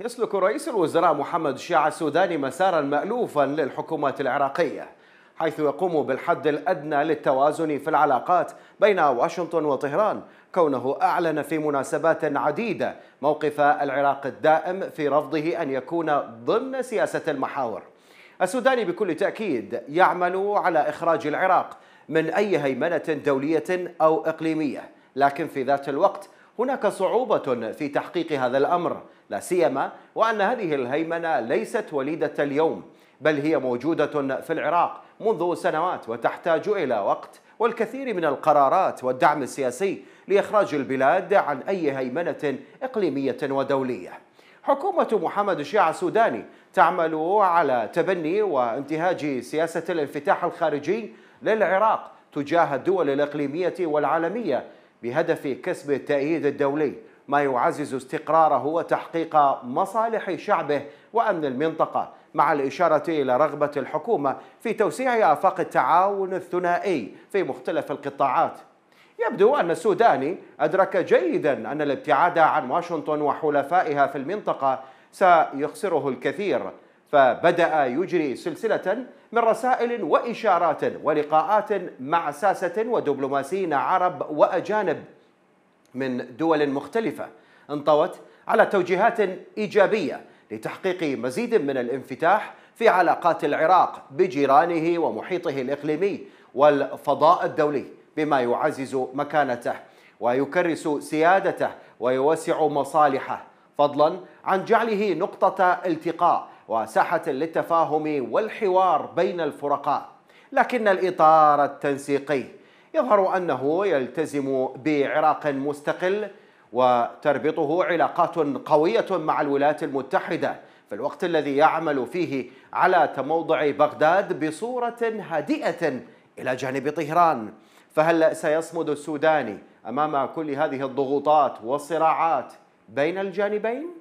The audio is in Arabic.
يسلك رئيس الوزراء محمد شيع السوداني مسارا مألوفا للحكومات العراقية حيث يقوم بالحد الأدنى للتوازن في العلاقات بين واشنطن وطهران كونه أعلن في مناسبات عديدة موقف العراق الدائم في رفضه أن يكون ضمن سياسة المحاور السوداني بكل تأكيد يعمل على إخراج العراق من أي هيمنة دولية أو إقليمية لكن في ذات الوقت هناك صعوبة في تحقيق هذا الأمر لا سيما وأن هذه الهيمنة ليست وليدة اليوم بل هي موجودة في العراق منذ سنوات وتحتاج إلى وقت والكثير من القرارات والدعم السياسي لإخراج البلاد عن أي هيمنة إقليمية ودولية حكومة محمد الشيعة السوداني تعمل على تبني وانتهاج سياسة الانفتاح الخارجي للعراق تجاه الدول الإقليمية والعالمية بهدف كسب التأييد الدولي ما يعزز استقراره وتحقيق مصالح شعبه وأمن المنطقة مع الإشارة إلى رغبة الحكومة في توسيع آفاق التعاون الثنائي في مختلف القطاعات يبدو أن السوداني أدرك جيدا أن الابتعاد عن واشنطن وحلفائها في المنطقة سيخسره الكثير فبدأ يجري سلسلة من رسائل وإشارات ولقاءات مع ساسة ودبلوماسيين عرب وأجانب من دول مختلفة انطوت على توجيهات إيجابية لتحقيق مزيد من الانفتاح في علاقات العراق بجيرانه ومحيطه الإقليمي والفضاء الدولي بما يعزز مكانته ويكرس سيادته ويوسع مصالحه فضلا عن جعله نقطة التقاء وساحة للتفاهم والحوار بين الفرقاء لكن الإطار التنسيقي يظهر أنه يلتزم بعراق مستقل وتربطه علاقات قوية مع الولايات المتحدة في الوقت الذي يعمل فيه على تموضع بغداد بصورة هادئة إلى جانب طهران فهل سيصمد السوداني أمام كل هذه الضغوطات والصراعات بين الجانبين؟